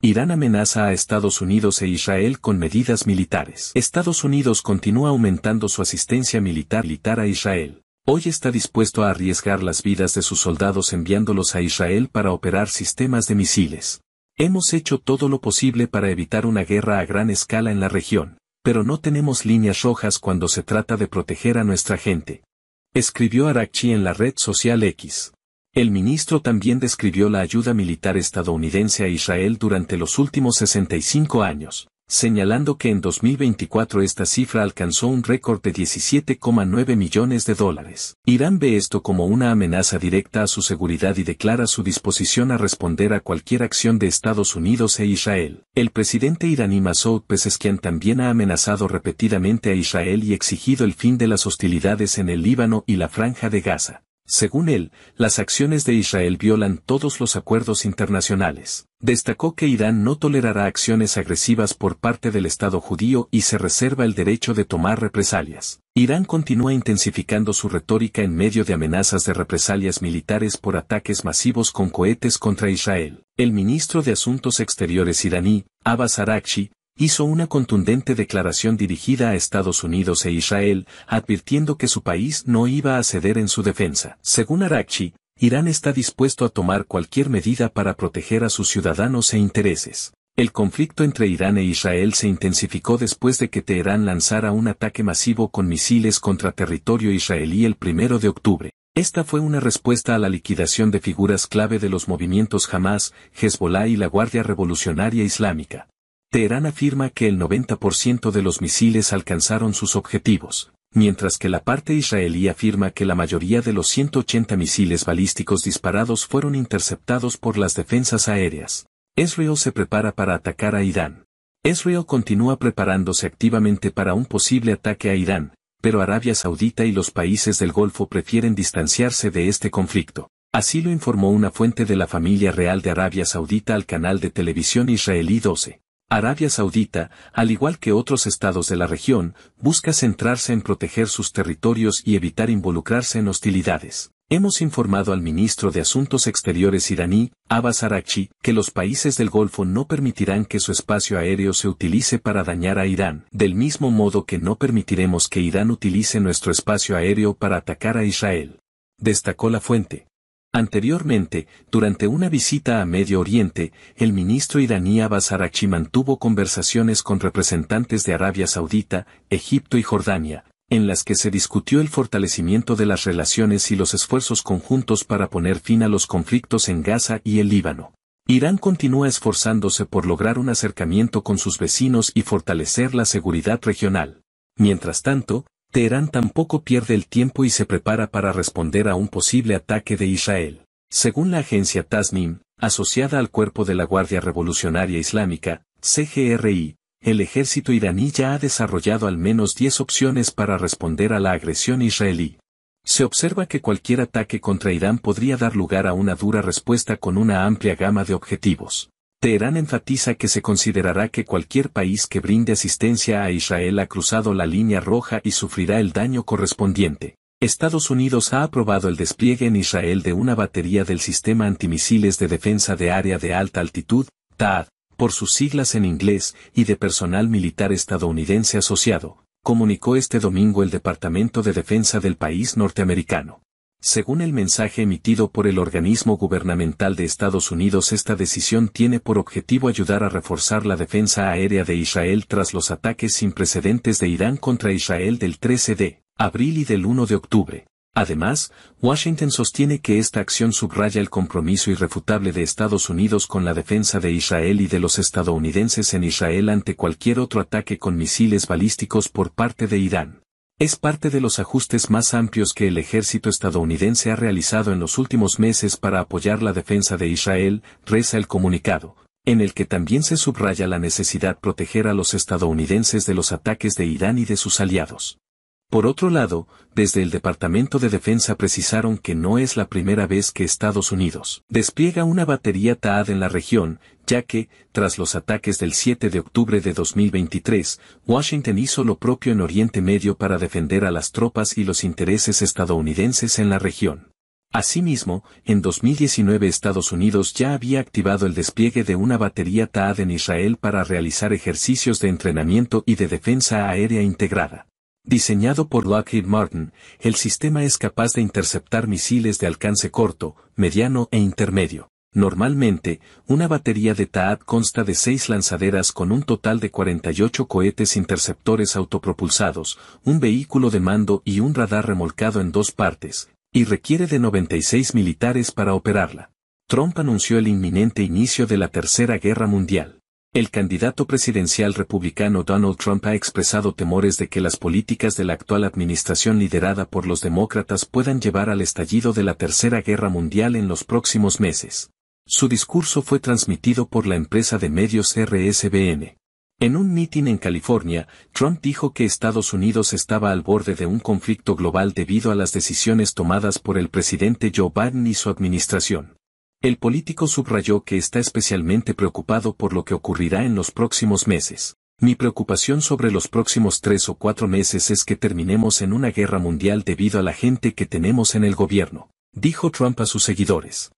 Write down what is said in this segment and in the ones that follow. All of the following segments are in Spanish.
Irán amenaza a Estados Unidos e Israel con medidas militares. Estados Unidos continúa aumentando su asistencia militar, a Israel. Hoy está dispuesto a arriesgar las vidas de sus soldados enviándolos a Israel para operar sistemas de misiles. Hemos hecho todo lo posible para evitar una guerra a gran escala en la región, pero no tenemos líneas rojas cuando se trata de proteger a nuestra gente. Escribió Arakchi en la red social X. El ministro también describió la ayuda militar estadounidense a Israel durante los últimos 65 años, señalando que en 2024 esta cifra alcanzó un récord de 17,9 millones de dólares. Irán ve esto como una amenaza directa a su seguridad y declara su disposición a responder a cualquier acción de Estados Unidos e Israel. El presidente iraní Masoud Pezeshkian también ha amenazado repetidamente a Israel y exigido el fin de las hostilidades en el Líbano y la Franja de Gaza. Según él, las acciones de Israel violan todos los acuerdos internacionales. Destacó que Irán no tolerará acciones agresivas por parte del Estado judío y se reserva el derecho de tomar represalias. Irán continúa intensificando su retórica en medio de amenazas de represalias militares por ataques masivos con cohetes contra Israel. El ministro de Asuntos Exteriores iraní, Abbas Arakshi, hizo una contundente declaración dirigida a Estados Unidos e Israel, advirtiendo que su país no iba a ceder en su defensa. Según Arachi, Irán está dispuesto a tomar cualquier medida para proteger a sus ciudadanos e intereses. El conflicto entre Irán e Israel se intensificó después de que Teherán lanzara un ataque masivo con misiles contra territorio israelí el 1 de octubre. Esta fue una respuesta a la liquidación de figuras clave de los movimientos Hamas, Hezbollah y la Guardia Revolucionaria Islámica. Teherán afirma que el 90% de los misiles alcanzaron sus objetivos, mientras que la parte israelí afirma que la mayoría de los 180 misiles balísticos disparados fueron interceptados por las defensas aéreas. Israel se prepara para atacar a Irán. Israel continúa preparándose activamente para un posible ataque a Irán, pero Arabia Saudita y los países del Golfo prefieren distanciarse de este conflicto. Así lo informó una fuente de la familia real de Arabia Saudita al canal de televisión israelí 12. Arabia Saudita, al igual que otros estados de la región, busca centrarse en proteger sus territorios y evitar involucrarse en hostilidades. Hemos informado al ministro de Asuntos Exteriores iraní, Abbas Arachi, que los países del Golfo no permitirán que su espacio aéreo se utilice para dañar a Irán, del mismo modo que no permitiremos que Irán utilice nuestro espacio aéreo para atacar a Israel. Destacó la fuente. Anteriormente, durante una visita a Medio Oriente, el ministro iraní Abbas Arachi mantuvo conversaciones con representantes de Arabia Saudita, Egipto y Jordania, en las que se discutió el fortalecimiento de las relaciones y los esfuerzos conjuntos para poner fin a los conflictos en Gaza y el Líbano. Irán continúa esforzándose por lograr un acercamiento con sus vecinos y fortalecer la seguridad regional. Mientras tanto, Teherán tampoco pierde el tiempo y se prepara para responder a un posible ataque de Israel. Según la agencia Tasnim, asociada al cuerpo de la Guardia Revolucionaria Islámica, CGRI, el ejército iraní ya ha desarrollado al menos 10 opciones para responder a la agresión israelí. Se observa que cualquier ataque contra Irán podría dar lugar a una dura respuesta con una amplia gama de objetivos. Teherán enfatiza que se considerará que cualquier país que brinde asistencia a Israel ha cruzado la línea roja y sufrirá el daño correspondiente. Estados Unidos ha aprobado el despliegue en Israel de una batería del sistema antimisiles de defensa de área de alta altitud, TAAD, por sus siglas en inglés, y de personal militar estadounidense asociado, comunicó este domingo el Departamento de Defensa del país norteamericano. Según el mensaje emitido por el organismo gubernamental de Estados Unidos, esta decisión tiene por objetivo ayudar a reforzar la defensa aérea de Israel tras los ataques sin precedentes de Irán contra Israel del 13 de abril y del 1 de octubre. Además, Washington sostiene que esta acción subraya el compromiso irrefutable de Estados Unidos con la defensa de Israel y de los estadounidenses en Israel ante cualquier otro ataque con misiles balísticos por parte de Irán. Es parte de los ajustes más amplios que el ejército estadounidense ha realizado en los últimos meses para apoyar la defensa de Israel, reza el comunicado, en el que también se subraya la necesidad proteger a los estadounidenses de los ataques de Irán y de sus aliados. Por otro lado, desde el Departamento de Defensa precisaron que no es la primera vez que Estados Unidos despliega una batería TAAD en la región, ya que, tras los ataques del 7 de octubre de 2023, Washington hizo lo propio en Oriente Medio para defender a las tropas y los intereses estadounidenses en la región. Asimismo, en 2019 Estados Unidos ya había activado el despliegue de una batería TAAD en Israel para realizar ejercicios de entrenamiento y de defensa aérea integrada. Diseñado por Lockheed Martin, el sistema es capaz de interceptar misiles de alcance corto, mediano e intermedio. Normalmente, una batería de TAAD consta de seis lanzaderas con un total de 48 cohetes interceptores autopropulsados, un vehículo de mando y un radar remolcado en dos partes, y requiere de 96 militares para operarla. Trump anunció el inminente inicio de la Tercera Guerra Mundial. El candidato presidencial republicano Donald Trump ha expresado temores de que las políticas de la actual administración liderada por los demócratas puedan llevar al estallido de la Tercera Guerra Mundial en los próximos meses. Su discurso fue transmitido por la empresa de medios RSBN. En un mitin en California, Trump dijo que Estados Unidos estaba al borde de un conflicto global debido a las decisiones tomadas por el presidente Joe Biden y su administración. El político subrayó que está especialmente preocupado por lo que ocurrirá en los próximos meses. Mi preocupación sobre los próximos tres o cuatro meses es que terminemos en una guerra mundial debido a la gente que tenemos en el gobierno, dijo Trump a sus seguidores.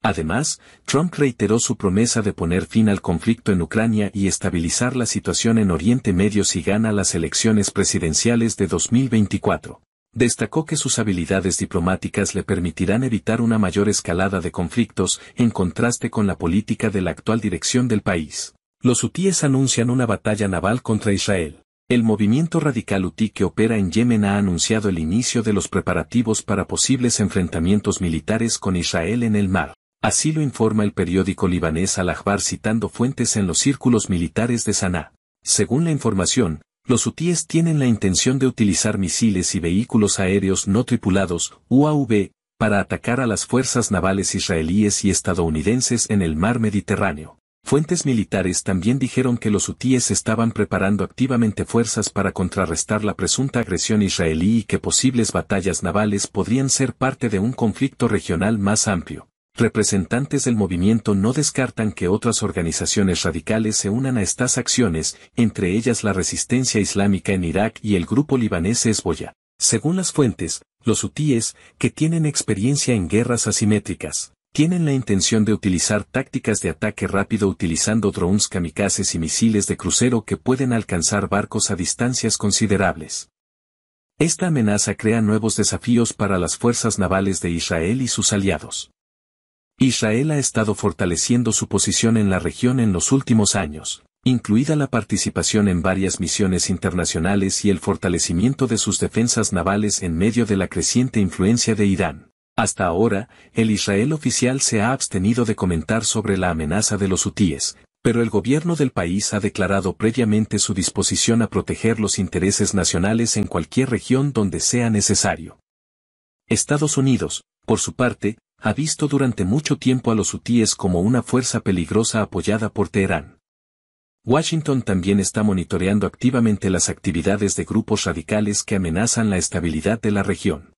Además, Trump reiteró su promesa de poner fin al conflicto en Ucrania y estabilizar la situación en Oriente Medio si gana las elecciones presidenciales de 2024. Destacó que sus habilidades diplomáticas le permitirán evitar una mayor escalada de conflictos, en contraste con la política de la actual dirección del país. Los hutíes anuncian una batalla naval contra Israel. El movimiento radical hutí que opera en Yemen ha anunciado el inicio de los preparativos para posibles enfrentamientos militares con Israel en el mar. Así lo informa el periódico libanés Al-Ahbar citando fuentes en los círculos militares de Sanaa. Según la información, los hutíes tienen la intención de utilizar misiles y vehículos aéreos no tripulados, UAV, para atacar a las fuerzas navales israelíes y estadounidenses en el mar Mediterráneo. Fuentes militares también dijeron que los hutíes estaban preparando activamente fuerzas para contrarrestar la presunta agresión israelí y que posibles batallas navales podrían ser parte de un conflicto regional más amplio representantes del movimiento no descartan que otras organizaciones radicales se unan a estas acciones, entre ellas la resistencia islámica en Irak y el grupo libanés Hezbollah. Según las fuentes, los hutíes, que tienen experiencia en guerras asimétricas, tienen la intención de utilizar tácticas de ataque rápido utilizando drones kamikazes y misiles de crucero que pueden alcanzar barcos a distancias considerables. Esta amenaza crea nuevos desafíos para las fuerzas navales de Israel y sus aliados. Israel ha estado fortaleciendo su posición en la región en los últimos años, incluida la participación en varias misiones internacionales y el fortalecimiento de sus defensas navales en medio de la creciente influencia de Irán. Hasta ahora, el Israel oficial se ha abstenido de comentar sobre la amenaza de los hutíes, pero el gobierno del país ha declarado previamente su disposición a proteger los intereses nacionales en cualquier región donde sea necesario. Estados Unidos, por su parte, ha visto durante mucho tiempo a los hutíes como una fuerza peligrosa apoyada por Teherán. Washington también está monitoreando activamente las actividades de grupos radicales que amenazan la estabilidad de la región.